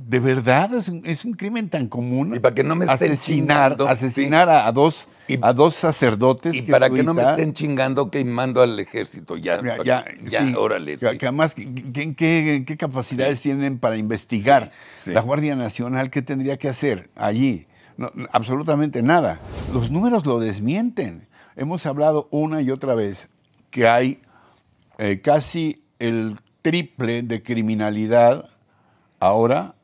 de verdad es un, crimen tan común. Y para que no me estén asesinar, asesinar a, dos a dos sacerdotes. Y para que no me estén chingando que mando al ejército ya. Ya, ya, órale. ¿qué, capacidades tienen para investigar? La Guardia Nacional, ¿qué tendría que hacer allí? absolutamente nada. Los números lo desmienten. Hemos hablado una y otra vez que hay eh, casi el triple de criminalidad ahora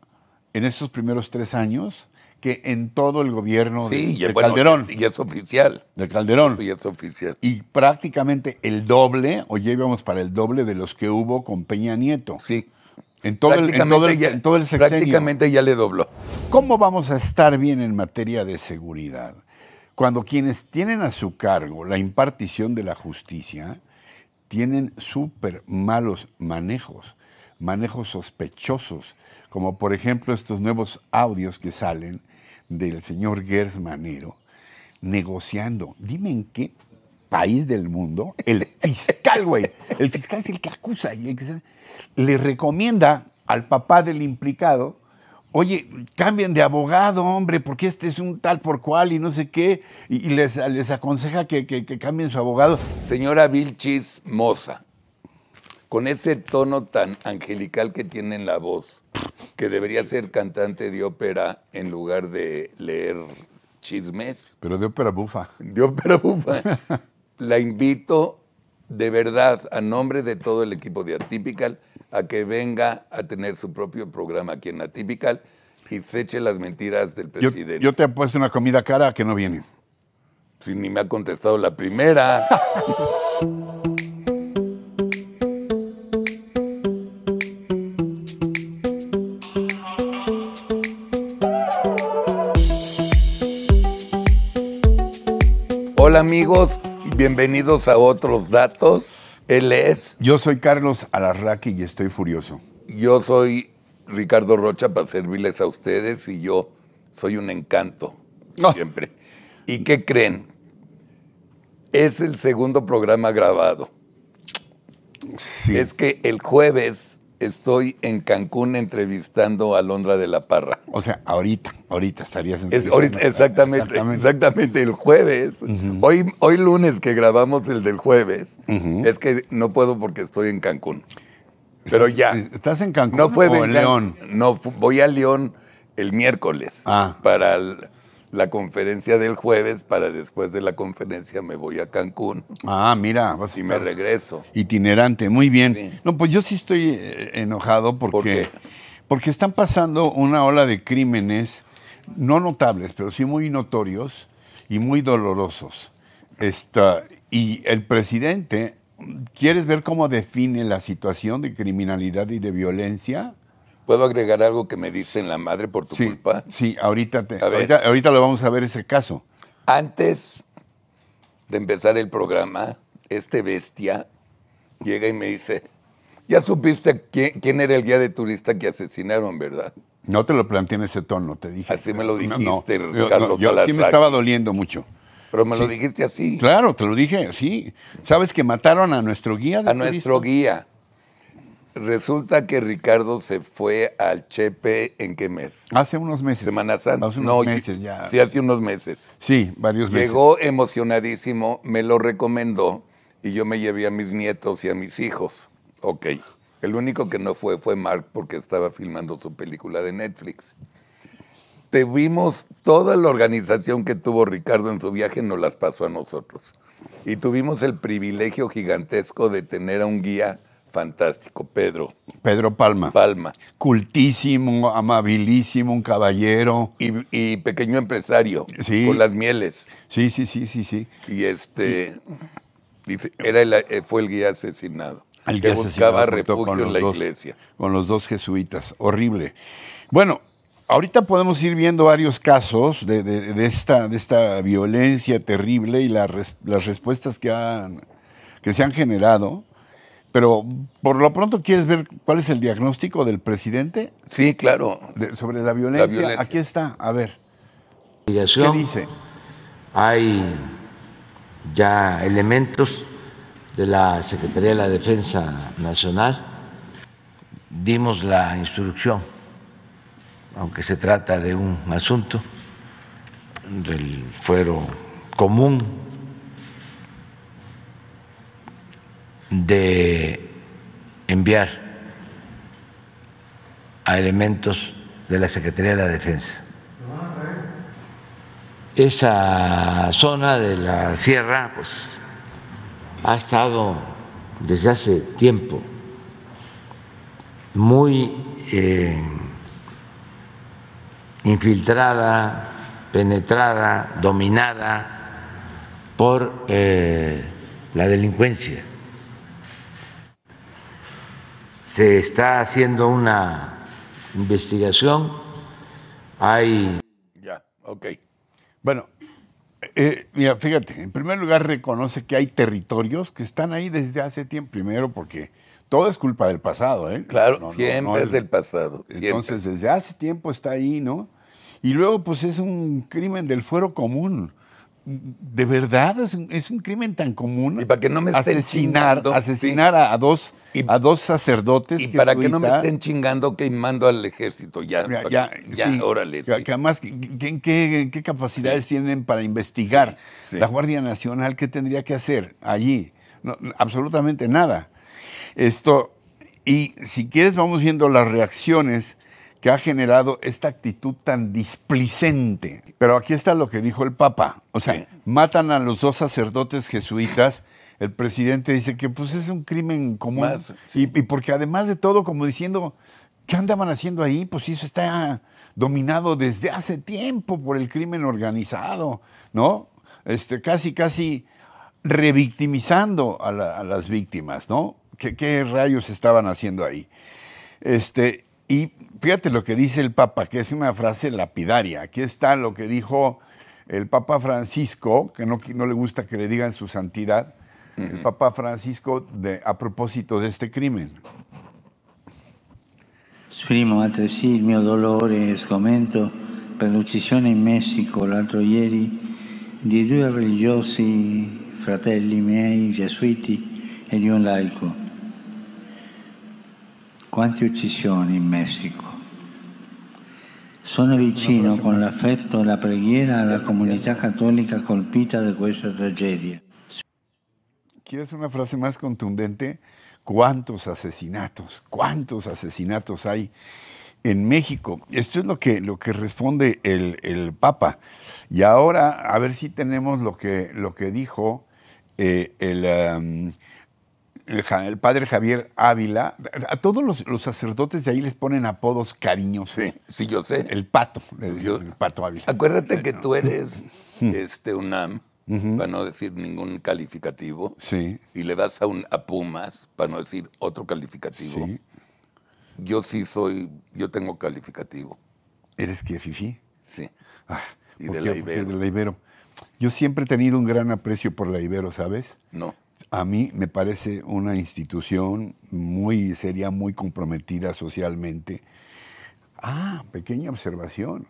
en estos primeros tres años que en todo el gobierno de, y, Sí, Y es oficial. De Calderón. Y es oficial. Y prácticamente el doble, o ya íbamos para el doble de los que hubo con Peña Nieto. Sí. En todo, el, Prácticamente ya le dobló. ¿Cómo vamos a estar bien en materia de seguridad? Cuando quienes tienen a su cargo la impartición de la justicia tienen súper malos manejos, manejos sospechosos, como por ejemplo estos nuevos audios que salen del señor Gers Manero negociando. Dime en qué país del mundo el fiscal, güey, el fiscal es el que acusa y el que se... le recomienda al papá del implicado, oye, cambien de abogado, hombre, porque este es un tal por cual y no sé qué, y, les, aconseja que, cambien su abogado. Señora Vilchis Moza, con ese tono tan angelical que tiene en la voz, que debería ser cantante de ópera en lugar de leer chismes. Pero de ópera bufa. De ópera bufa. la invito de verdad, a nombre de todo el equipo de Atypical, a que venga a tener su propio programa aquí en Atypical y se eche las mentiras del presidente. Yo, te he puesto una comida cara que no viene. Si ni me ha contestado la primera. amigos, bienvenidos a otros datos. Él es... Yo soy Carlos Alarraqui y estoy furioso. Yo soy Ricardo Rocha para servirles a ustedes y yo soy un encanto ah. siempre. ¿Y qué creen? Es el segundo programa grabado. Sí. Es que el jueves estoy en Cancún entrevistando a Londra de la Parra. O sea, ahorita, ahorita estarías en ahorita, exactamente, exactamente, el jueves. Hoy hoy lunes que grabamos el del jueves, es que no puedo porque estoy en Cancún. Pero ya. ¿Estás en Cancún no fue o en León? No, voy a León el miércoles ah. para el, la conferencia del jueves para después de la conferencia me voy a Cancún. Ah, mira, vas me regreso. Itinerante, muy bien. No, pues yo sí estoy eh, enojado porque, porque están pasando una ola de crímenes no notables, pero sí muy notorios y muy dolorosos. Esta, y el presidente, ¿quieres ver cómo define la situación de criminalidad y de violencia? ¿Puedo agregar algo que me dicen la madre por tu culpa? Sí, ahorita, te, ahorita, lo vamos a ver ese caso. Antes de empezar el programa, este bestia llega y me dice, ya supiste quién, era el guía de turista que asesinaron, ¿verdad? No te lo planteé en ese tono, te dije. Así me lo dijiste, no, Carlos. Yo, yo sí me estaba doliendo mucho. Pero me lo dijiste así. Claro, te lo dije así. Sabes que mataron a nuestro guía de A nuestro guía resulta que Ricardo se fue al Chepe en qué mes? Hace unos meses. Semana Santa. Hace no, meses ya. Sí, hace unos meses. Sí, varios meses. Llegó emocionadísimo, me lo recomendó y yo me llevé a mis nietos y a mis hijos. Ok. El único que no fue fue Mark porque estaba filmando su película de Netflix. Tuvimos toda la organización que tuvo Ricardo en su viaje, nos las pasó a nosotros. Y tuvimos el privilegio gigantesco de tener a un guía Fantástico, Pedro. Pedro Palma. Palma. Cultísimo, amabilísimo, un caballero. Y, pequeño empresario. Con las mieles. Sí, sí, sí, sí, sí. Y este, era el, eh, fue el guía asesinado. El que buscaba refugio en la iglesia. Con los dos jesuitas. Horrible. Bueno, ahorita podemos ir viendo varios casos de, esta, de esta, violencia terrible y las respuestas que, han, que se han generado pero por lo pronto, ¿quieres ver cuál es el diagnóstico del presidente? Sí, claro. sobre la violencia. la violencia. Aquí está, a ver. ¿Qué dice? Hay ya elementos de la Secretaría de la Defensa Nacional. Dimos la instrucción, aunque se trata de un asunto del fuero común de enviar a elementos de la Secretaría de la Defensa. Esa zona de la sierra pues, ha estado desde hace tiempo muy eh, infiltrada, penetrada, dominada por eh, la delincuencia se está haciendo una investigación, hay... Ya, ok. Bueno, eh, eh, mira, fíjate, en primer lugar reconoce que hay territorios que están ahí desde hace tiempo, primero porque todo es culpa del pasado, ¿eh? Claro, siempre es, del pasado. Entonces, desde hace tiempo está ahí, ¿no? Y luego, pues es un crimen del fuero común de verdad es un, crimen tan común. Y para que no me estén asesinar, asesinar a, dos a dos sacerdotes. Y para que no me estén chingando que mando al ejército ya. Ya, órale. además, ¿qué, capacidades tienen para investigar? La Guardia Nacional, ¿qué tendría que hacer allí? absolutamente nada. Esto, y si quieres, vamos viendo las reacciones que ha generado esta actitud tan displicente. Pero aquí está lo que dijo el Papa. O sea, matan a los dos sacerdotes jesuitas. El presidente dice que pues es un crimen común. y, porque además de todo, como diciendo, ¿qué andaban haciendo ahí? Pues eso está dominado desde hace tiempo por el crimen organizado, ¿no? Este, casi, casi revictimizando a, las víctimas, ¿no? ¿Qué, ¿Qué, rayos estaban haciendo ahí? Este, y fíjate lo que dice el Papa, que es una frase lapidaria. Aquí está lo que dijo el Papa Francisco, que no, no le gusta que le digan su santidad, el Papa Francisco de, a propósito de este crimen. Esprimo altresì il mio dolore e sgomento per en in Messico l'altro ieri di due religiosi fratelli miei jesuiti e un laico. Cuántas uccisioni en México. Sono vicino con l'affetto e la preghiera la comunità católica colpita da questa tragedia. ¿Quieres una frase más contundente? ¿Cuántos asesinatos? ¿Cuántos asesinatos hay en México? Esto es lo que, lo que responde el, el Papa. Y ahora, a ver si tenemos lo que, lo que dijo eh, el... Um, el padre Javier Ávila, a todos los, sacerdotes de ahí les ponen apodos cariñosos. Sí, sí, yo sé. El pato, el pato Ávila. Acuérdate que tú eres este UNAM, para no decir ningún calificativo. Sí. Y le vas a, un, a Pumas, para no decir otro calificativo. Sí. Yo sí soy, yo tengo calificativo. ¿Eres que fifi? Sí. Ah, y de la, Ibero. de la Ibero. Yo siempre he tenido un gran aprecio por la Ibero, ¿sabes? No. A mí me parece una institución muy seria, muy comprometida socialmente. Ah, pequeña observación.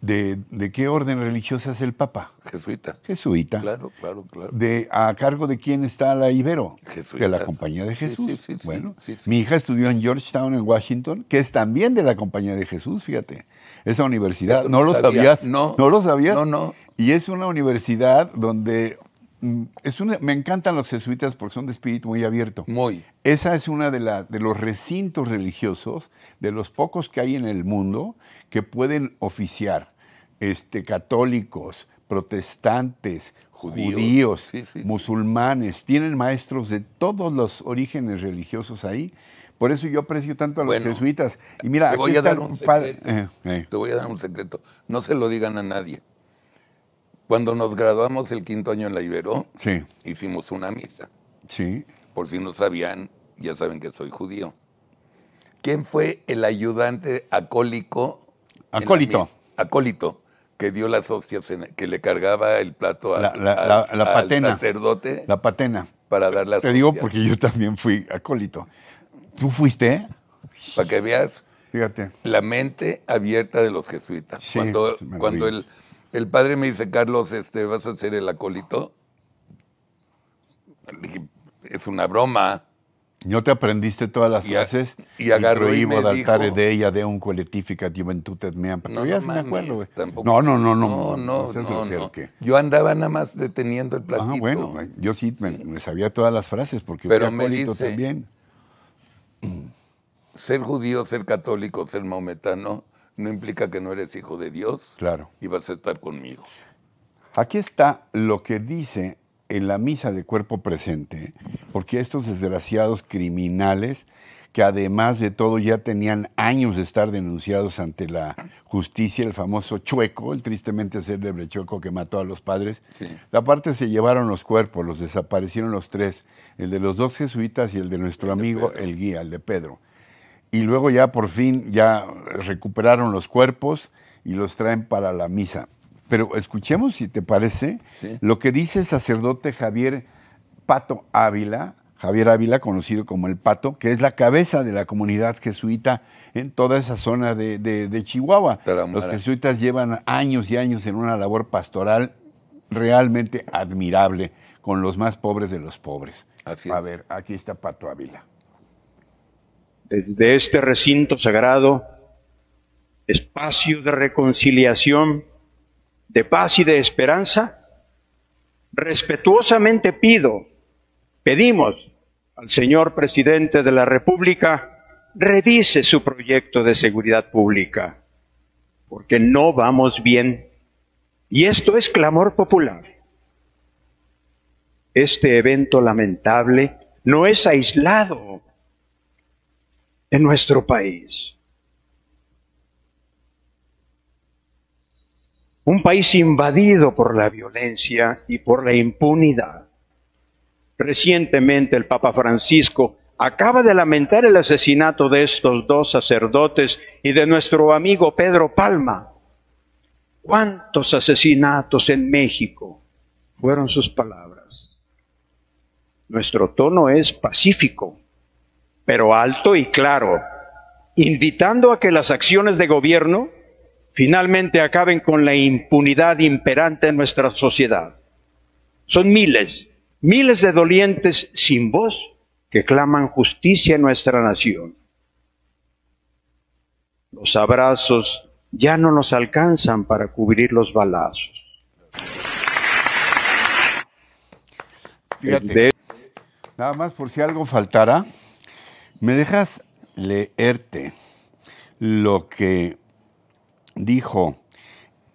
¿De, qué orden religiosa es el Papa? Jesuita. Jesuita. Claro, claro, claro. De, ¿A cargo de quién está la Ibero? Jesuita. De la Compañía de Jesús. Sí, sí, sí, bueno, mi hija estudió en Georgetown, en Washington, que es también de la Compañía de Jesús, fíjate. Esa universidad, ¿no lo sabías? No. ¿No lo sabías? No, no. Y es una universidad donde Mm, me encantan los jesuitas porque son de espíritu muy abierto. Muy. Esa es una de, los recintos religiosos, de los pocos que hay en el mundo, que pueden oficiar este, católicos, protestantes, judíos, musulmanes, tienen maestros de todos los orígenes religiosos ahí. Por eso yo aprecio tanto a los jesuitas. Y mira, te voy, a dar un eh, eh. te voy a dar un secreto. No se lo digan a nadie. Cuando nos graduamos el quinto año en la Ibero, hicimos una misa. Sí. Por si no sabían, ya saben que soy judío. ¿Quién fue el ayudante acólico? Acólito. Acólito, que dio las hostias, que le cargaba el plato al sacerdote. La patena. Para dar las Te digo porque yo también fui acólito. ¿Tú fuiste? Para que veas Fíjate. la mente abierta de los jesuitas. Sí, cuando cuando el el padre me dice, Carlos, este, ¿vas a ser el acólito? Le dije, es una broma. ¿No te aprendiste todas las frases? Y agarro y me dijo... de ella de un coletífica juventud mea. No, no, me no, no, no, no. No, no, no, Yo andaba nada más deteniendo el ah, platito. Ah, bueno, yo sí me, sabía todas las frases porque Pero me dice, también. Ser judío, ser católico, ser maometano no implica que no eres hijo de Dios claro. y vas a estar conmigo. Aquí está lo que dice en la misa de cuerpo presente, porque estos desgraciados criminales, que además de todo ya tenían años de estar denunciados ante la justicia, el famoso chueco, el tristemente célebre chueco que mató a los padres, la aparte se llevaron los cuerpos, los desaparecieron los tres, el de los dos jesuitas y el de nuestro amigo el guía, el de Pedro y luego ya por fin ya recuperaron los cuerpos y los traen para la misa. Pero escuchemos, si te parece, lo que dice el sacerdote Javier Pato Ávila, Javier Ávila, conocido como el Pato, que es la cabeza de la comunidad jesuita en toda esa zona de, de, Chihuahua. Los jesuitas llevan años y años en una labor pastoral realmente admirable con los más pobres de los pobres. A ver, aquí está Pato Ávila desde este recinto sagrado, espacio de reconciliación, de paz y de esperanza, respetuosamente pido, pedimos al señor presidente de la República, revise su proyecto de seguridad pública, porque no vamos bien. Y esto es clamor popular. Este evento lamentable no es aislado en nuestro país. Un país invadido por la violencia y por la impunidad. Recientemente el Papa Francisco acaba de lamentar el asesinato de estos dos sacerdotes y de nuestro amigo Pedro Palma. ¿Cuántos asesinatos en México? Fueron sus palabras. Nuestro tono es pacífico, pero alto y claro, invitando a que las acciones de gobierno finalmente acaben con la impunidad imperante en nuestra sociedad. Son miles, miles de dolientes sin voz que claman justicia en nuestra nación. Los abrazos ya no nos alcanzan para cubrir los balazos. nada más por si algo faltara, ¿Me dejas leerte lo que dijo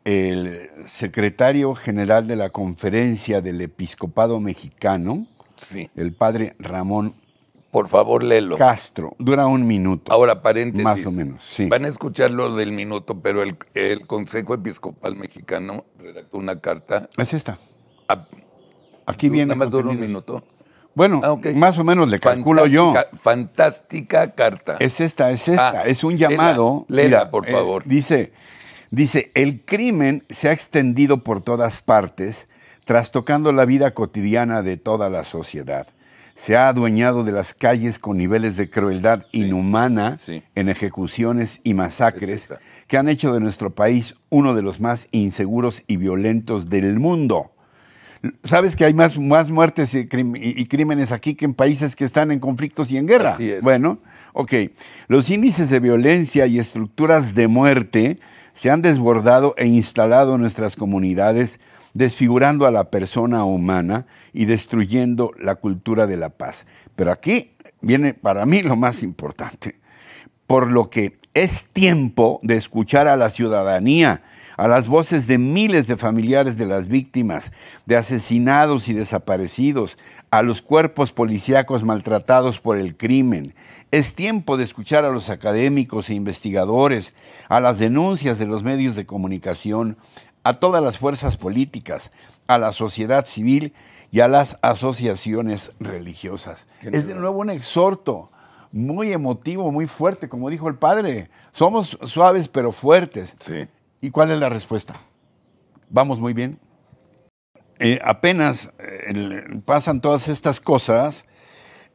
el secretario general de la conferencia del episcopado mexicano, el padre Ramón por favor, léelo. Castro, dura un minuto. Ahora, paréntesis. Más o menos, sí. Van a escuchar lo del minuto, pero el, Consejo Episcopal Mexicano redactó una carta. Es esta. Aquí viene. Nada más dura un minuto. Bueno, ah, más o menos le calculo yo. Fantástica carta. Es esta, es esta, ah, es un llamado. Léela, por eh, favor. dice, dice, el crimen se ha extendido por todas partes, trastocando la vida cotidiana de toda la sociedad. Se ha adueñado de las calles con niveles de crueldad inhumana en ejecuciones y masacres que han hecho de nuestro país uno de los más inseguros y violentos del mundo. Sabes que hay más, más muertes y, crímenes aquí que en países que están en conflictos y en guerra. Bueno, ok. Los índices de violencia y estructuras de muerte se han desbordado e instalado en nuestras comunidades, desfigurando a la persona humana y destruyendo la cultura de la paz. Pero aquí viene para mí lo más importante, por lo que es tiempo de escuchar a la ciudadanía a las voces de miles de familiares de las víctimas, de asesinados y desaparecidos, a los cuerpos policíacos maltratados por el crimen. Es tiempo de escuchar a los académicos e investigadores, a las denuncias de los medios de comunicación, a todas las fuerzas políticas, a la sociedad civil y a las asociaciones religiosas. Es de nuevo un exhorto muy emotivo, muy fuerte, como dijo el padre. Somos suaves pero fuertes. Sí. ¿Y cuál es la respuesta? Vamos muy bien. Eh, apenas eh, pasan todas estas cosas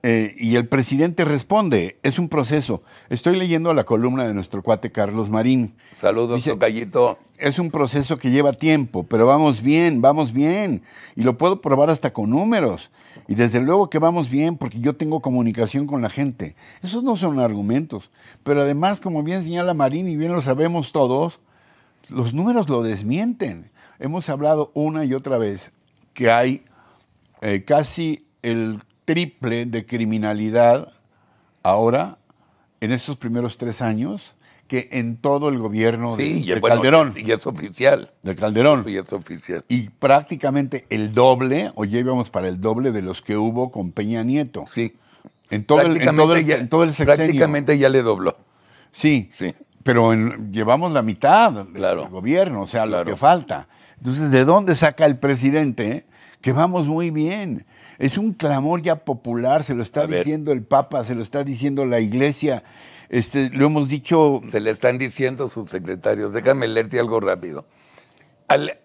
eh, y el presidente responde, es un proceso. Estoy leyendo la columna de nuestro cuate Carlos Marín. Saludos, Dice, Es un proceso que lleva tiempo, pero vamos bien, vamos bien. Y lo puedo probar hasta con números. Y desde luego que vamos bien porque yo tengo comunicación con la gente. Esos no son argumentos. Pero además, como bien señala Marín y bien lo sabemos todos, los números lo desmienten. Hemos hablado una y otra vez que hay eh, casi el triple de criminalidad ahora en estos primeros tres años que en todo el gobierno de, y, Sí, Calderón. Y es oficial. De Calderón. Y es oficial. Y prácticamente el doble, o ya íbamos para el doble de los que hubo con Peña Nieto. Sí. En todo, el, en Prácticamente ya le dobló. Sí. sí pero llevamos la mitad del gobierno, o sea, lo que falta. Entonces, ¿de dónde saca el presidente que vamos muy bien? Es un clamor ya popular, se lo está diciendo el Papa, se lo está diciendo la Iglesia, este, lo hemos dicho... Se le están diciendo sus secretarios. Déjame leerte algo rápido.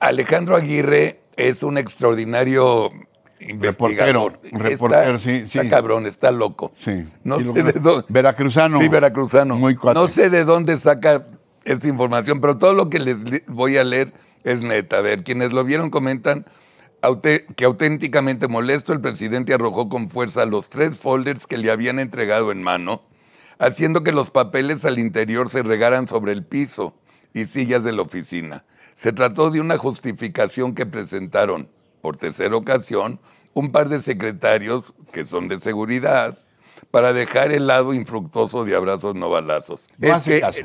Alejandro Aguirre es un extraordinario Reportero, reportero, sí, cabrón, está loco. Sí. No sé de Veracruzano. Sí, veracruzano. no sé de dónde saca esta información, pero todo lo que les voy a leer es neta. A ver, quienes lo vieron comentan que auténticamente molesto el presidente arrojó con fuerza los tres folders que le habían entregado en mano, haciendo que los papeles al interior se regaran sobre el piso y sillas de la oficina. Se trató de una justificación que presentaron por tercera ocasión un par de secretarios que son de seguridad para dejar el lado infructuoso de abrazos no balazos.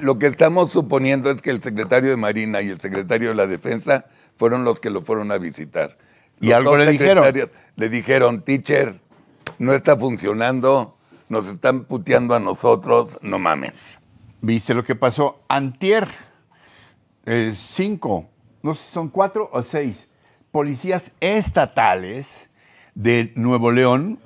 lo que estamos suponiendo es que el secretario de Marina y el secretario de la Defensa fueron los que lo fueron a visitar. ¿Y algo le dijeron? Le dijeron, teacher, no está funcionando, nos están puteando a nosotros, no mamen. ¿Viste lo que pasó? Antier, eh, cinco, no sé si son cuatro o seis, policías estatales de Nuevo León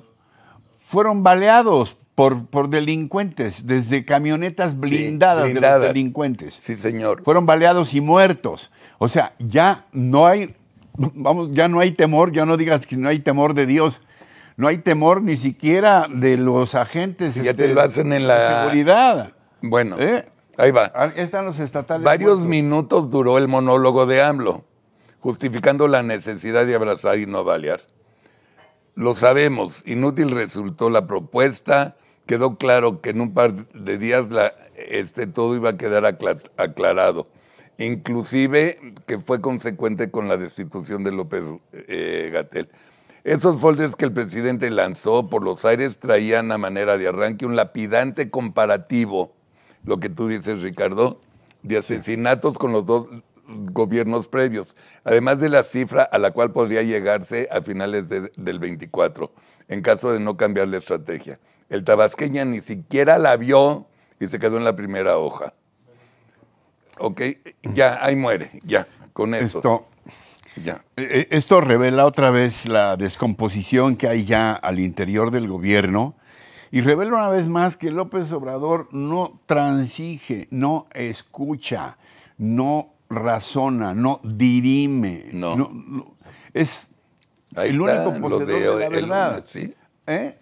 fueron baleados por, por delincuentes, desde camionetas blindadas, de los delincuentes. Sí, señor. Fueron baleados y muertos. O sea, ya no hay, vamos, ya no hay temor, ya no digas que no hay temor de Dios no hay temor ni siquiera de los agentes ya te lo este, hacen en la seguridad. Bueno, ¿Eh? ahí va. están los estatales. Varios minutos duró el monólogo de AMLO justificando la necesidad de abrazar y no balear. Lo sabemos, inútil resultó la propuesta, quedó claro que en un par de días este, todo iba a quedar aclarado, inclusive que fue consecuente con la destitución de López eh, Gatel. Esos folders que el presidente lanzó por los aires traían a manera de arranque un lapidante comparativo, lo que tú dices, Ricardo, de asesinatos con los dos gobiernos previos, además de la cifra a la cual podría llegarse a finales del 24, en caso de no cambiar la estrategia. El tabasqueña ni siquiera la vio y se quedó en la primera hoja. Ok, ya, ahí muere, ya, con eso. Esto, ya. Eh, eh, esto revela otra vez la descomposición que hay ya al interior del gobierno y revela una vez más que López Obrador no transige, no escucha, no razona, no dirime. No. es el único poseedor de, la verdad. ¿sí? ¿eh?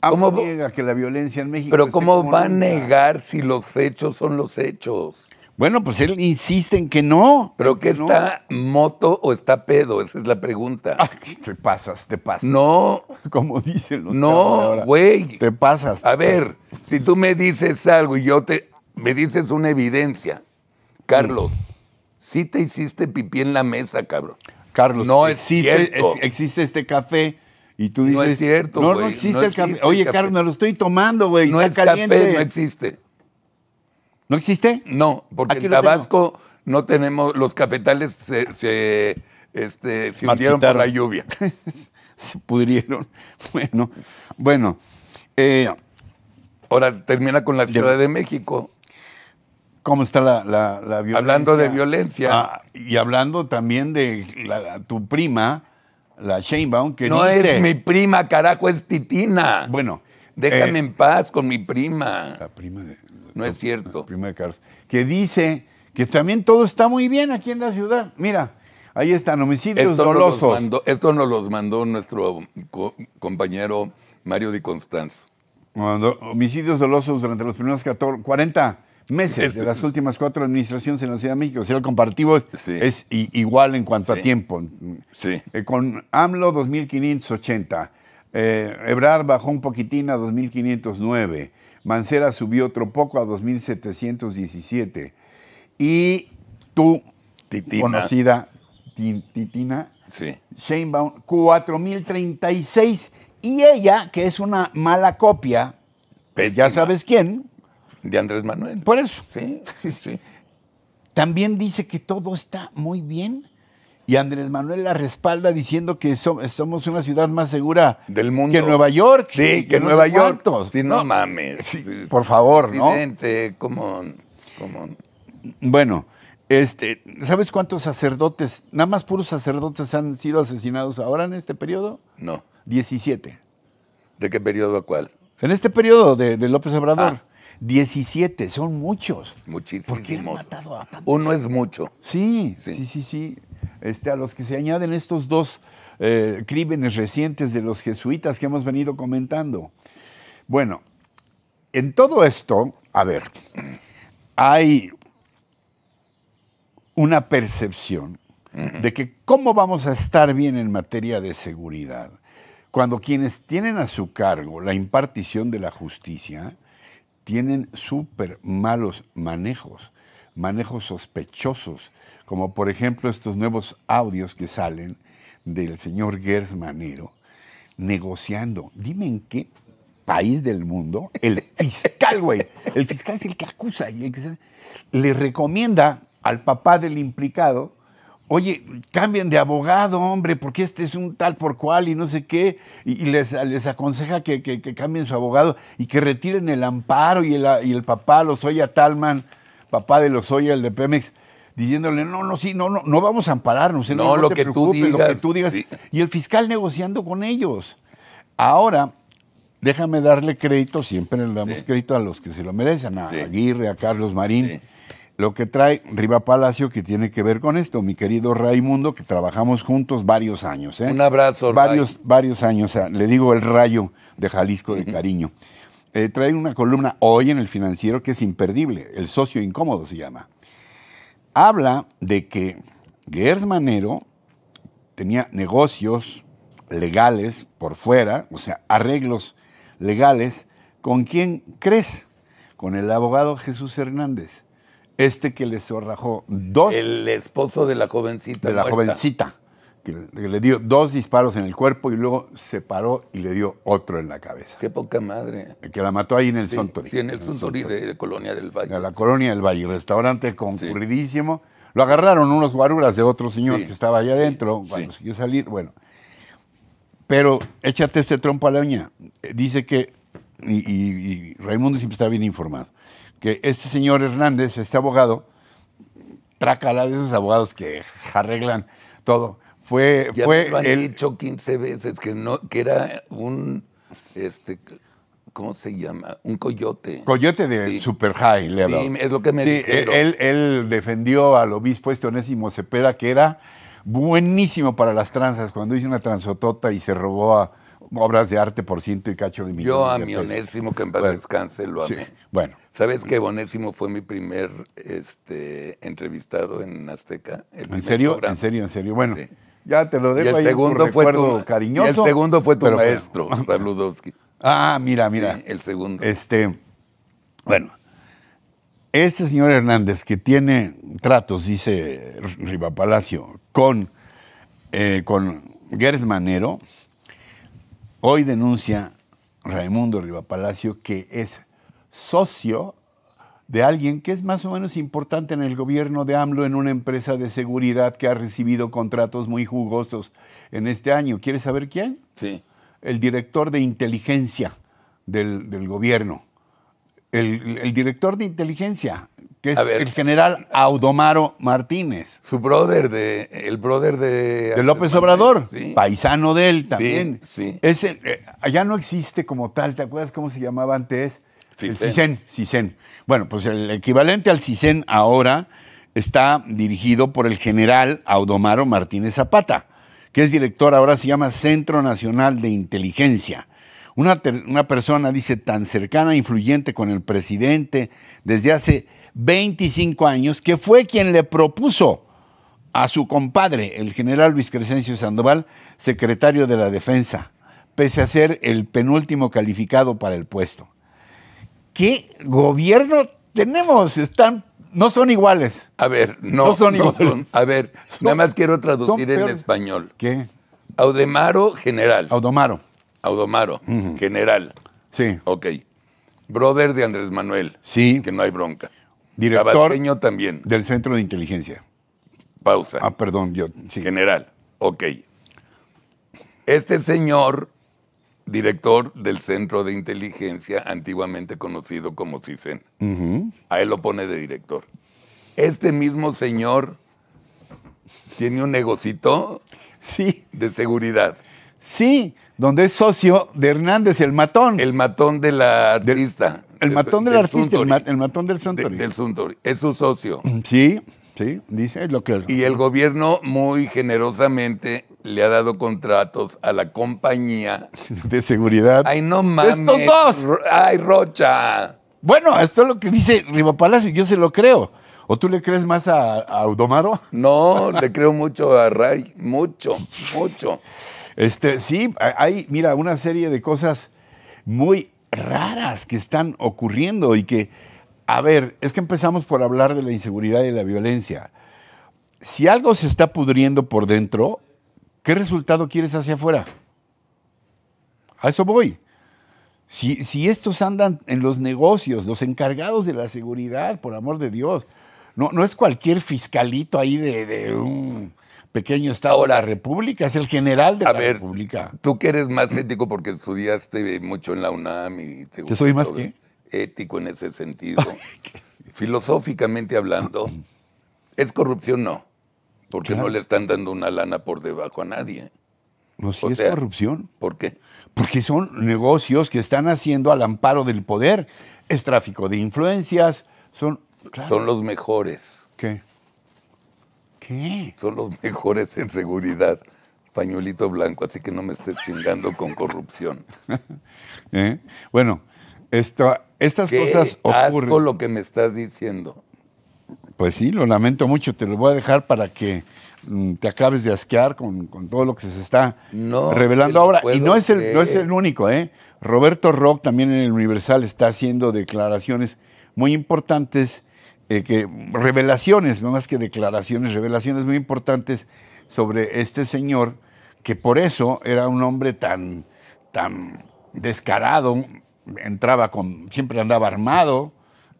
¿Cómo que la violencia en México? Pero ¿cómo va a negar si los hechos son los hechos? Bueno, pues él insiste en que no. ¿Pero qué está moto o está pedo? Esa es la pregunta. te pasas, te pasas. No. Como dicen los No, güey. Te pasas. A ver, si tú me dices algo y yo te... Me dices una evidencia, Carlos sí te hiciste pipí en la mesa, cabrón. Carlos, no existe, existe este café y tú dices. No es cierto, No, no existe el café. Oye, Carlos, me lo estoy tomando, güey. No es café, no existe. ¿No existe? No, porque en Tabasco no tenemos, los cafetales se, se, este, se hundieron por la lluvia. se pudrieron. Bueno, bueno. Eh, Ahora termina con la Ciudad de México cómo está la, violencia. Hablando de violencia. Ah, y hablando también de tu prima, la Sheinbaum, que no es mi prima, carajo, es Titina. Bueno. Déjame eh, en paz con mi prima. La prima de... No es cierto. La prima de Carlos. Que dice que también todo está muy bien aquí en la ciudad. Mira, ahí están homicidios dolosos. esto nos los mandó nuestro compañero Mario Di Constanzo. Homicidios dolosos durante los primeros 40 meses de las últimas cuatro administraciones en la Ciudad de México. O sea, el comparativo es igual en cuanto a tiempo. Sí. Eh, con AMLO 2580, eh, Ebrar bajó un poquitín a 2509, Mancera subió otro poco a 2717 y tú, conocida Titina, sí. Shanebaum, 4036 y ella, que es una mala copia, pues ya sabes quién, de Andrés Manuel. Por eso. Sí, sí, También dice que todo está muy bien. Y Andrés Manuel la respalda diciendo que somos una ciudad más segura del mundo. que Nueva York. Sí, que, Nueva York. no, mames. por favor, ¿no? Como, como... Bueno, este, ¿sabes cuántos sacerdotes, nada más puros sacerdotes han sido asesinados ahora en este periodo? No. 17. ¿De qué periodo a cuál? En este periodo de, López Obrador. Ah, 17, son muchos. Muchísimos. Uno es mucho. Sí, sí, sí, sí. Este, a los que se añaden estos dos eh, crímenes recientes de los jesuitas que hemos venido comentando. Bueno, en todo esto, a ver, hay una percepción de que cómo vamos a estar bien en materia de seguridad cuando quienes tienen a su cargo la impartición de la justicia tienen súper malos manejos, manejos sospechosos, como por ejemplo estos nuevos audios que salen del señor Gers Manero negociando. Dime en qué país del mundo el fiscal, güey, el fiscal es el que acusa y el que le recomienda al papá del implicado oye, cambien de abogado, hombre, porque este es un tal por cual y no sé qué, y, les, aconseja que, cambien su abogado y que retiren el amparo y el, y el papá Lozoya Talman, papá de Lozoya, el de Pemex, diciéndole, no, no, sí, no, no, no vamos a ampararnos, ¿eh? no, lo, que tú digas, lo que tú digas. Y el fiscal negociando con ellos. Ahora, déjame darle crédito, siempre le damos crédito a los que se lo merecen, a Aguirre, a Carlos Marín lo que trae Riva Palacio que tiene que ver con esto, mi querido Raimundo, que trabajamos juntos varios años. ¿eh? Un abrazo. Varios, varios años, o sea, le digo el rayo de Jalisco de cariño. Eh, trae una columna hoy en el financiero que es imperdible, El socio incómodo se llama. Habla de que Gers Manero tenía negocios legales por fuera, o sea, arreglos legales, ¿con quién crees? Con el abogado Jesús Hernández este que le zorrajó dos. El esposo de la jovencita. De la jovencita. Que le dio dos disparos en el cuerpo y luego se paró y le dio otro en la cabeza. Qué poca madre. El que la mató ahí en el sí, Sí, en el, de, la Colonia del Valle. En la Colonia del Valle, restaurante concurridísimo. Lo agarraron unos guaruras de otro señor que estaba allá adentro cuando siguió salir. Bueno, pero échate este trompo a la uña. Dice que, y, y Raimundo siempre está bien informado, que este señor Hernández, este abogado, trácala de esos abogados que arreglan todo, fue... fue lo han dicho 15 veces que, no, que era un... Este, ¿Cómo se llama? Un coyote. Coyote de Super High Sí, es lo que me e- Él, defendió al obispo este Onésimo Cepeda, que era buenísimo para las tranzas, cuando hizo una transotota y se robó a, obras de arte por ciento y cacho de millones. Yo a mi Onésimo, que en paz descanse, lo amé. bueno. ¿Sabes que Onésimo fue mi primer este, entrevistado en Azteca? ¿En serio? ¿En serio? ¿En serio? Bueno, ya te lo dejo el ahí segundo fue recuerdo tu, cariñoso. el segundo fue tu maestro, Ah, mira, mira. Sí, el segundo. Este, bueno, este señor Hernández que tiene tratos, dice Riva Palacio, con, eh, con Manero, Hoy denuncia Raimundo Palacio que es socio de alguien que es más o menos importante en el gobierno de AMLO en una empresa de seguridad que ha recibido contratos muy jugosos en este año. ¿Quieres saber quién? Sí. El director de inteligencia del, gobierno. el, director de inteligencia, que es el general Audomaro Martínez. Su brother de. El brother de. De López Obrador, paisano de él también. Sí, eh, allá no existe como tal, ¿te acuerdas cómo se llamaba antes? El CISEN. Bueno, pues el equivalente al CISEN ahora está dirigido por el general Audomaro Martínez Zapata, que es director, ahora se llama Centro Nacional de Inteligencia. Una, una persona, dice, tan cercana e influyente con el presidente desde hace 25 años, que fue quien le propuso a su compadre, el general Luis Crescencio Sandoval, secretario de la Defensa, pese a ser el penúltimo calificado para el puesto. ¿Qué gobierno tenemos? Están no son iguales. A ver, no, son iguales. a ver, nada más quiero traducir en español. ¿Qué? Audemaro general. Audomaro. Audomaro, general. Sí. Ok. Brother de Andrés Manuel. Sí. Que no hay bronca. Director también. Del Centro de Inteligencia. Pausa. Ah, perdón, yo. General. Ok. Este señor, director del Centro de Inteligencia, antiguamente conocido como CISEN, a él lo pone de director. Este mismo señor tiene un negocito sí. de seguridad. Sí, donde es socio de Hernández, el matón. El matón de la artista. el matón del, artista, el, matón del Suntory. del Suntory, es su socio. Mm, sí, sí, dice lo que... Y el gobierno muy generosamente le ha dado contratos a la compañía... de seguridad. ¡Ay, no mames! ¡Estos dos! ¡Ay, Rocha! Bueno, esto es lo que dice Riva Palacio, yo se lo creo. ¿O tú le crees más a, a Audomaro? No, le creo mucho a Ray, mucho, mucho. Este, sí, hay, mira, una serie de cosas muy raras que están ocurriendo y que, a ver, es que empezamos por hablar de la inseguridad y la violencia. Si algo se está pudriendo por dentro, ¿qué resultado quieres hacia afuera? A eso voy. Si, estos andan en los negocios, los encargados de la seguridad, por amor de Dios, no, no es cualquier fiscalito ahí de, de un pequeño Estado de la República, es el general de a ver, Tú que eres más ético porque estudiaste mucho en la UNAM y te Yo soy más qué? ético en ese sentido. Filosóficamente hablando, ¿es corrupción? No, porque no le están dando una lana por debajo a nadie. No, sí es corrupción. ¿Por qué? Porque son negocios que están haciendo al amparo del poder. Es tráfico de influencias, son... Son los mejores. ¿Qué? Son los mejores en seguridad. Pañuelito blanco, así que no me estés chingando con corrupción. ¿Eh? Bueno, estas cosas ocurren. Asco lo que me estás diciendo. Pues sí, lo lamento mucho. Te lo voy a dejar para que mm, te acabes de asquear con, todo lo que se está revelando ahora. Y no es, el, no es el único, ¿eh? Roberto Rock también en el Universal está haciendo declaraciones muy importantes eh, que revelaciones, no más que declaraciones, revelaciones muy importantes sobre este señor, que por eso era un hombre tan, tan descarado, entraba con, siempre andaba armado,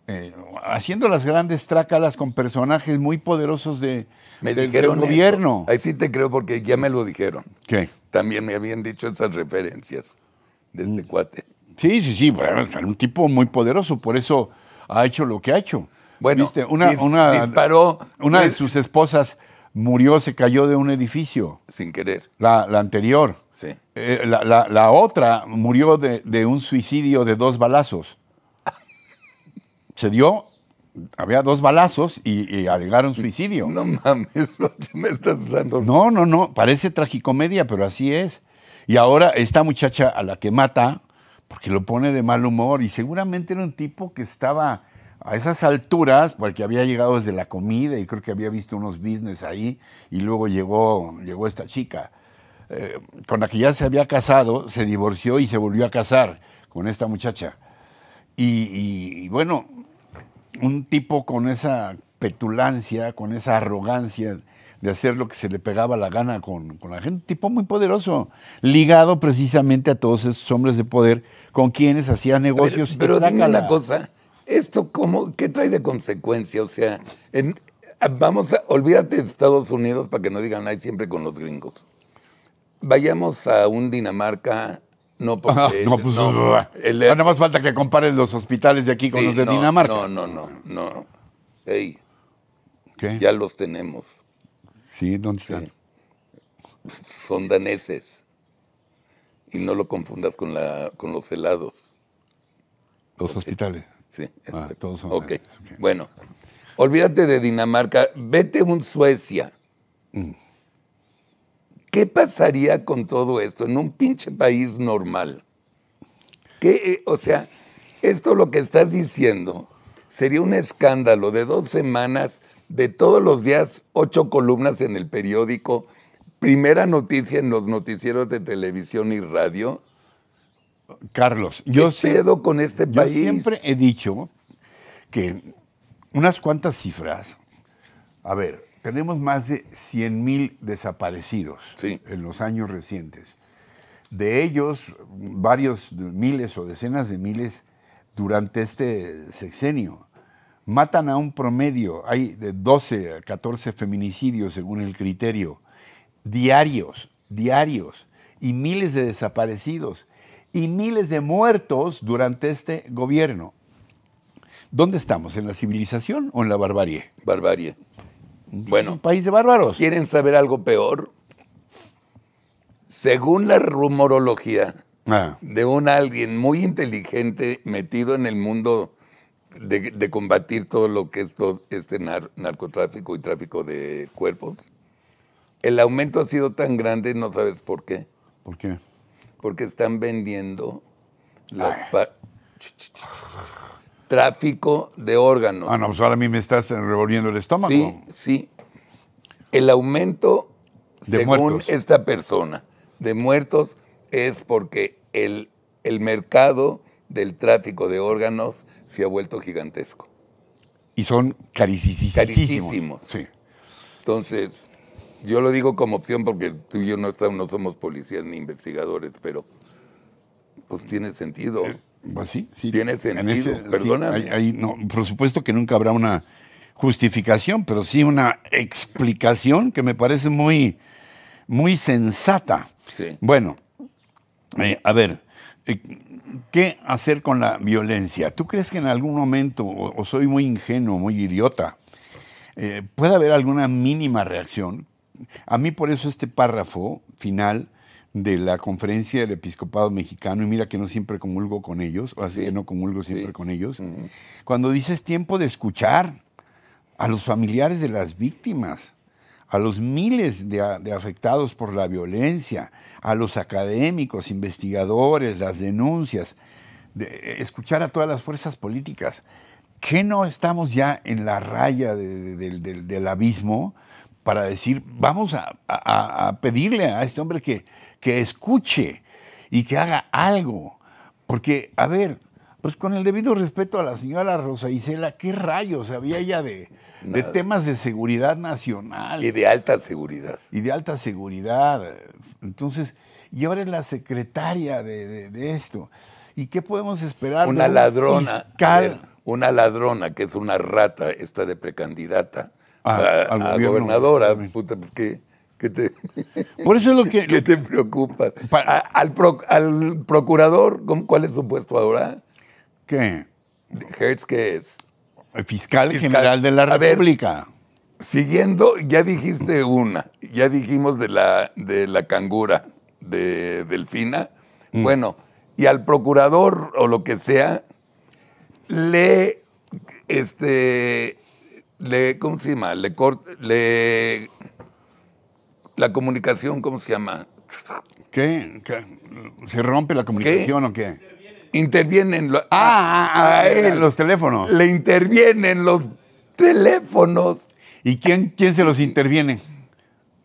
eh, haciendo las grandes trácadas con personajes muy poderosos de, del, gobierno. Ahí sí te creo porque ya me lo dijeron. ¿Qué? También me habían dicho esas referencias de este mm. cuate. Sí, sí, sí, un tipo muy poderoso, por eso ha hecho lo que ha hecho. Bueno, Una, de sus esposas murió, se cayó de un edificio. Sin querer. La, anterior. Sí. Eh, la, otra murió de, un suicidio de dos balazos. se dio, había dos balazos y, alegaron suicidio. No mames, me estás dando. No, no, no, parece tragicomedia, pero así es. Y ahora esta muchacha a la que mata, porque lo pone de mal humor, y seguramente era un tipo que estaba a esas alturas, porque había llegado desde la comida y creo que había visto unos business ahí, y luego llegó, llegó esta chica, eh, con la que ya se había casado, se divorció y se volvió a casar con esta muchacha. Y, bueno, un tipo con esa petulancia, con esa arrogancia de hacer lo que se le pegaba la gana con, la gente, tipo muy poderoso, ligado precisamente a todos esos hombres de poder con quienes hacía negocios. Pero, pero la cosa, ¿esto cómo, qué trae de consecuencia? O sea, en, vamos, a, olvídate de Estados Unidos para que no digan, hay siempre con los gringos. Vayamos a un Dinamarca, no porque... Ah, no, pues, ah, no, e- más falta que compares los hospitales de aquí con los de no, Dinamarca. No, no, no, no. Ey, ya los tenemos. Sí, ¿dónde están? Son daneses. Y no lo confundas con, la, con los helados. Los hospitales. Este, ah, todos son Bueno, olvídate de Dinamarca, vete un Suecia. Mm. ¿Qué pasaría con todo esto en un pinche país normal? Eh, o sea, esto lo que estás diciendo sería un escándalo de dos semanas, de todos los días, ocho columnas en el periódico, primera noticia en los noticieros de televisión y radio. Carlos, yo cedo con este yo siempre he dicho que unas cuantas cifras. A ver, tenemos más de 100.000 mil desaparecidos en los años recientes. De ellos, varios miles o decenas de miles durante este sexenio. Matan a un promedio, hay de 12 a 14 feminicidios según el criterio, diarios, diarios, y miles de desaparecidos y miles de muertos durante este gobierno. ¿Dónde estamos? ¿En la civilización o en la barbarie? Barbarie. Bueno. Un país de bárbaros. ¿Quieren saber algo peor? Según la rumorología ah. de un alguien muy inteligente metido en el mundo de, combatir todo lo que es este narcotráfico y tráfico de cuerpos, el aumento ha sido tan grande, no sabes por qué. ¿Por qué? porque están vendiendo ah. tráfico de órganos. Ah, no, pues ahora a mí me estás revolviendo el estómago. Sí, sí. El aumento, de según esta persona, de muertos es porque el, el mercado del tráfico de órganos se ha vuelto gigantesco. Y son carísimos. Carísimos. Sí. Entonces, yo lo digo como opción porque tú y yo no, somos policías ni investigadores, pero pues tiene sentido. Eh, pues sí, sí. Tiene sentido, perdóname. por supuesto que nunca habrá una justificación, pero sí una explicación que me parece muy, muy sensata. Sí. Bueno, eh, a ver, eh, ¿qué hacer con la violencia? ¿Tú crees que en algún momento, o, soy muy ingenuo, muy idiota, puede haber alguna mínima reacción a mí por eso este párrafo final de la conferencia del episcopado mexicano, y mira que no siempre comulgo con ellos, o así que no comulgo siempre con ellos, cuando dices tiempo de escuchar a los familiares de las víctimas, a los miles de, afectados por la violencia, a los académicos, investigadores, las denuncias, escuchar a todas las fuerzas políticas. que no estamos ya en la raya del abismo? para decir, vamos a, pedirle a este hombre que, que escuche y que haga algo. Porque, a ver, pues con el debido respeto a la señora Rosa Isela, ¿qué rayos había ella de, temas de seguridad nacional? Y de alta seguridad. Y de alta seguridad. Entonces, y ahora es la secretaria de, esto. ¿Y qué podemos esperar? Una ladrona. una ladrona, que es una rata, esta de precandidata, Ah, a, la a gobernadora, puta, pues, que, te, Por eso lo que, te preocupas. al, al, procurador, ¿cuál es su puesto ahora? ¿Qué? Hertz, ¿qué es? El fiscal, general de la República. siguiendo, ya dijiste una, ya dijimos de la, de la cangura de Delfina. Mm. Bueno, y al procurador o lo que sea, le este, le, ¿cómo se llama? Le, corta, le la comunicación, ¿cómo se llama? ¿Qué? ¿Qué? ¿Se rompe la comunicación o qué? Intervienen los, ah, ah, ah los teléfonos. Le intervienen los teléfonos. ¿Y quién, quién se los interviene?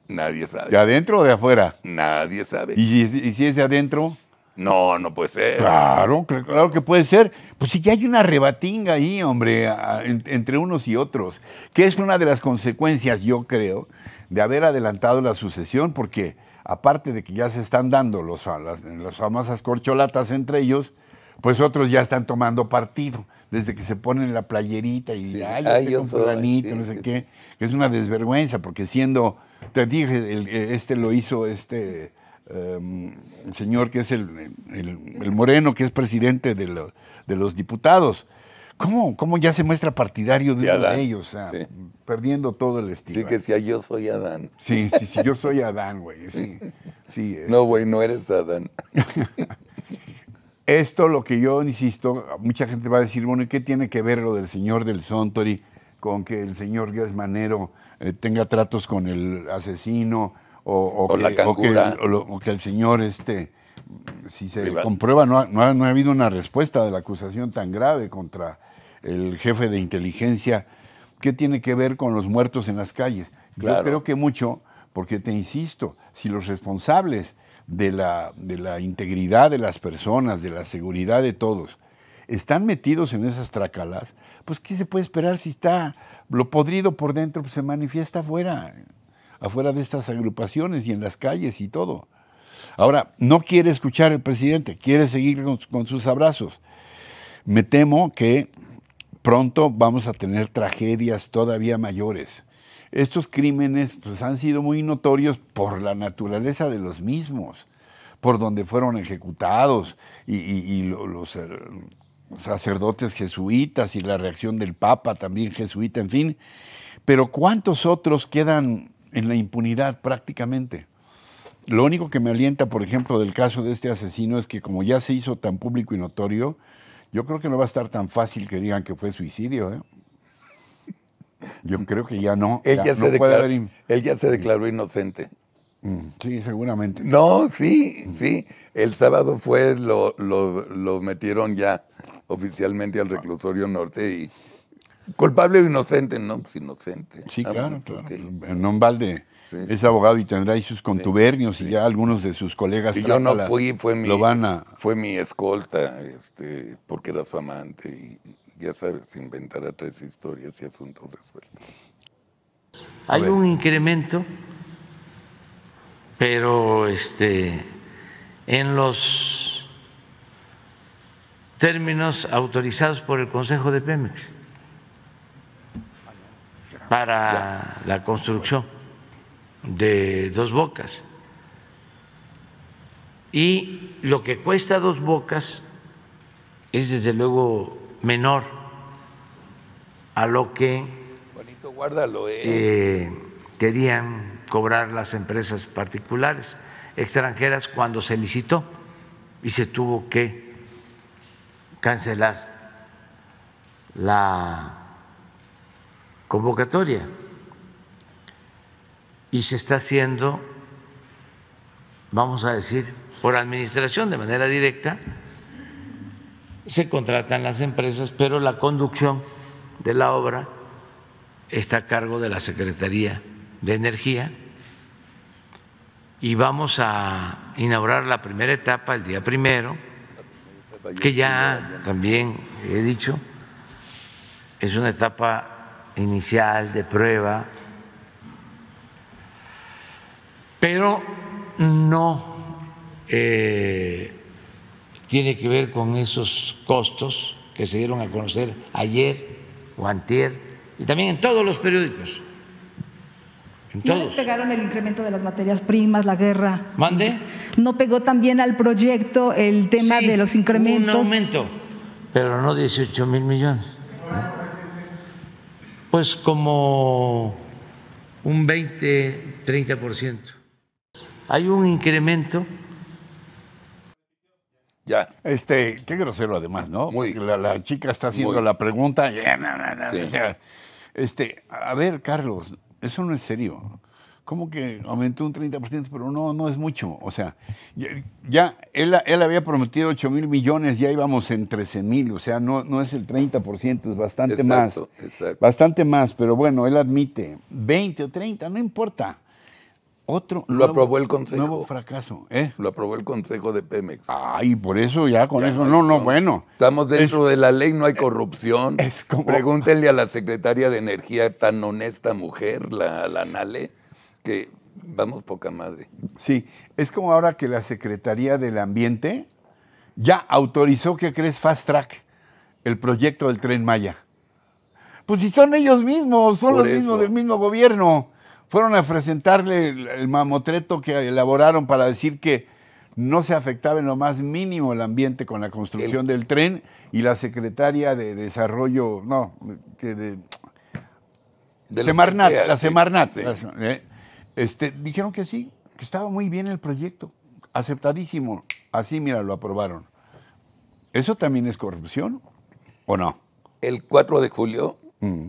Nadie sabe. ¿De adentro o de afuera? Nadie sabe. ¿Y, y si es de adentro? No, no puede ser. Claro, claro que puede ser. Pues sí que hay una rebatinga ahí, hombre, entre unos y otros, que es una de las consecuencias, yo creo, de haber adelantado la sucesión, porque aparte de que ya se están dando los, las, famosas corcholatas entre ellos, pues otros ya están tomando partido, desde que se ponen la playerita y ay, ah, planito, no sé qué, que es una desvergüenza, porque siendo, te dije, este lo hizo este Em, el señor que es el, moreno, que es presidente de, de los diputados. ¿Cómo, ¿Cómo, ya se muestra partidario de, ellos? Perdiendo todo el estilo. Sí, que si yo soy Adán. Sí, sí, sí, yo soy Adán, güey. Sí, este. No, güey, no eres Adán. Esto lo que yo insisto, mucha gente va a decir, bueno, ¿y qué tiene que ver lo del señor del Sontori con que el señor Gers eh, tenga tratos con el asesino? o, que, el señor, este, si se comprueba, no ha, habido una respuesta de la acusación tan grave contra el jefe de inteligencia. ¿Qué tiene que ver con los muertos en las calles? Yo creo que mucho, porque te insisto, si los responsables de la, de la integridad de las personas, de la seguridad de todos, están metidos en esas tracalas, pues ¿qué se puede esperar si está lo podrido por dentro, pues, se manifiesta afuera? afuera de estas agrupaciones y en las calles y todo. Ahora, no quiere escuchar el presidente, quiere seguir con, sus abrazos. Me temo que pronto vamos a tener tragedias todavía mayores. Estos crímenes pues, han sido muy notorios por la naturaleza de los mismos, por donde fueron ejecutados y eh, los sacerdotes jesuitas y la reacción del Papa también jesuita, en fin. Pero ¿cuántos otros quedan en la impunidad prácticamente. Lo único que me alienta, por ejemplo, del caso de este asesino es que como ya se hizo tan público y notorio, yo creo que no va a estar tan fácil que digan que fue suicidio. ¿eh? Yo creo que ya no. Él ya, se, declaró, él ya se declaró inocente. Mm, sí, seguramente. No, sí, sí. El sábado fue, lo, lo, lo metieron ya oficialmente al reclusorio norte y Culpable o inocente, no, pues inocente. Sí, ah, claro, claro. No balde. Es abogado y tendrá ahí sus contubernios y ya algunos de sus colegas. Y yo no fui, fue mi, fue mi escolta, este, porque era su amante y, ya sabes, inventará tres historias y asuntos resueltos. Hay un incremento, pero este, en los términos autorizados por el Consejo de Pemex para la construcción de dos bocas. Y lo que cuesta dos bocas es desde luego menor a lo que ¿eh? Eh, querían cobrar las empresas particulares extranjeras cuando se licitó y se tuvo que cancelar la convocatoria y se está haciendo, vamos a decir, por administración de manera directa, se contratan las empresas, pero la conducción de la obra está a cargo de la Secretaría de Energía y vamos a inaugurar la primera etapa el día primero, que ya también he dicho, es una etapa inicial de prueba, pero no eh, tiene que ver con esos costos que se dieron a conocer ayer o antier y también en todos los periódicos. ¿No les pegaron el incremento de las materias primas, la guerra? ¿Mande? ¿No pegó también al proyecto el tema de los incrementos? Un aumento, pero no 18 mil millones pues como un 20, 30%. Hay un incremento. Ya. Este, qué grosero además, ¿no? la, chica está haciendo la pregunta. Eh, este, a ver, Carlos, eso no es serio. ¿Cómo que aumentó un 30%? Pero no, no es mucho. O sea, ya, él, había prometido 8 mil millones, ya íbamos en 13 mil. O sea, no, no es el 30%, es bastante más. Exacto. Bastante más, pero bueno, él admite 20 o 30, no importa. Otro lo aprobó el consejo. Nuevo fracaso, ¿eh? Lo aprobó el consejo de Pemex. Ay, por eso ya con eso no, no, bueno. Estamos dentro de la ley, no hay eh, corrupción. Pregúntenle a la secretaria de Energía, tan honesta mujer, la, la Nale que vamos poca madre. Sí, es como ahora que la Secretaría del Ambiente ya autorizó que crees Fast Track el proyecto del tren Maya. Pues si son ellos mismos, son los mismos del mismo gobierno. Fueron a presentarle el, mamotreto que elaboraron para decir que no se afectaba en lo más mínimo el ambiente con la construcción del tren y la Secretaría de Desarrollo, no, que de, de Semarnat, la Semarnat, eh, este, dijeron que sí, que estaba muy bien el proyecto, aceptadísimo. Así, mira, lo aprobaron. ¿Eso también es corrupción o no? El 4 de julio mm.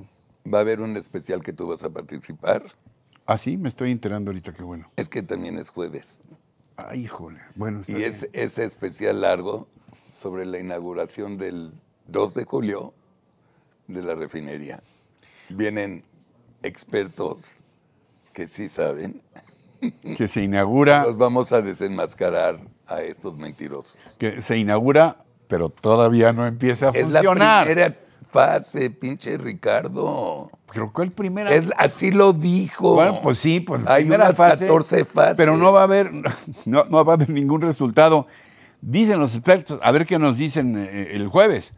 va a haber un especial que tú vas a participar. Ah, sí, me estoy enterando ahorita, qué bueno. Es que también es jueves. Ay ah, híjole. Bueno, y es ese especial largo sobre la inauguración del 2 de julio de la refinería. Vienen expertos que sí saben, que se inaugura. Nos vamos a desenmascarar a estos mentirosos. Que se inaugura, pero todavía no empieza a funcionar. Es la primera fase, pinche Ricardo. que ¿cuál primera? Es, así lo dijo. Bueno, pues sí, pues hay unas fase, 14 fases. Pero no va a haber, no, va a haber ningún resultado. Dicen los expertos, a ver qué nos dicen eh, el jueves,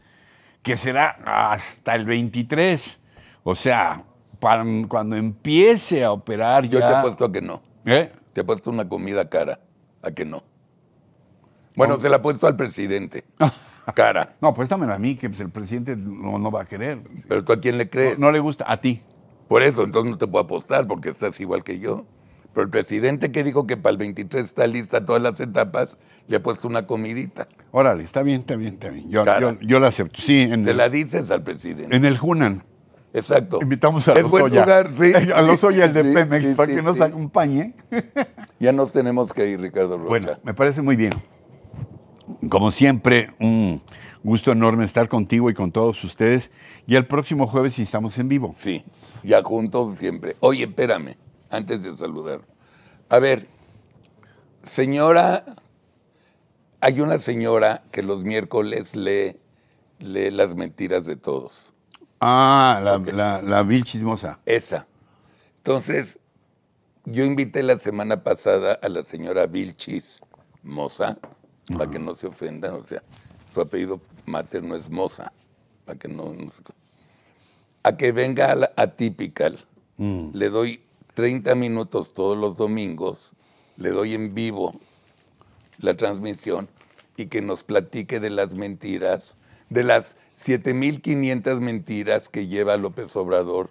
que será hasta el 23. O sea, cuando empiece a operar Yo te apuesto a que no. ¿Eh? Te puesto una comida cara, a que no. Bueno, se la puesto al presidente. Cara. No, pues a mí, que pues el presidente no, no, va a querer. ¿Pero tú a quién le crees? No, le gusta, a ti. Por eso, entonces no te puedo apostar, porque estás igual que yo. Pero el presidente que dijo que para el 23 está lista todas las etapas, le ha puesto una comidita. Órale, está bien, está bien, está bien. Yo, la acepto. Sí, se la dices al presidente. En el Hunan. Exacto. Invitamos a Lozoya. Lugar, sí. A Lozoya, el de Pemex, para que nos acompañe. Ya nos tenemos que ir, Ricardo Rocha. Bueno, me parece muy bien. Como siempre, un gusto enorme estar contigo y con todos ustedes. Y el próximo jueves estamos en vivo. Sí, ya juntos siempre. Oye, espérame, antes de saludar. A ver, señora, hay una señora que los miércoles lee, lee las mentiras de todos. Ah, la, Vilchis Esa. Entonces, yo invité la semana pasada a la señora Vilchis Moza, para que no se ofenda, o sea, su apellido materno es Moza, para que no, A que venga a la mm. le doy 30 minutos todos los domingos, le doy en vivo la transmisión y que nos platique de las mentiras de las 7.500 mentiras que lleva López Obrador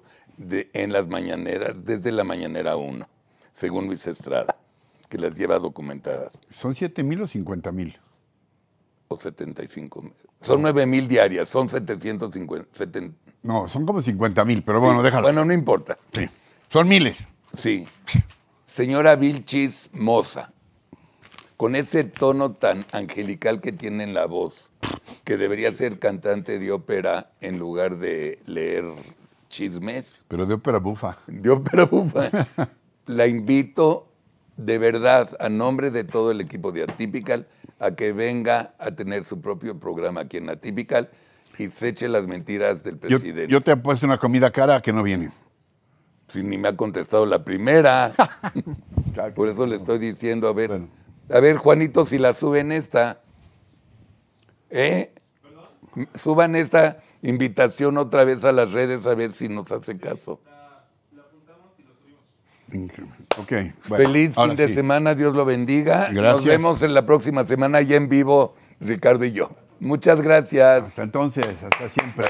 en las mañaneras, desde la mañanera 1, según Luis Estrada, que las lleva documentadas. ¿Son 7.000 o 50.000? O 75. Son 9.000 diarias, son 750. No, son como 50.000, pero bueno, déjalo. Bueno, no importa. Sí. Son miles. Sí. Señora Vilchis Moza, con ese tono tan angelical que tiene en la voz, que debería ser cantante de ópera en lugar de leer chismes. Pero de ópera bufa. De ópera bufa. La invito de verdad, a nombre de todo el equipo de Atypical, a que venga a tener su propio programa aquí en Atypical y se eche las mentiras del presidente. Yo, te he puesto una comida cara que no viene. Si ni me ha contestado la primera. Por eso le estoy diciendo, a ver, a ver, Juanito, si la suben esta. ¿Eh? Suban esta invitación otra vez a las redes a ver si nos hace caso. Okay, Feliz fin de semana, Dios lo bendiga. Gracias. Nos vemos en la próxima semana ya en vivo, Ricardo y yo. Muchas gracias. Hasta entonces, hasta siempre.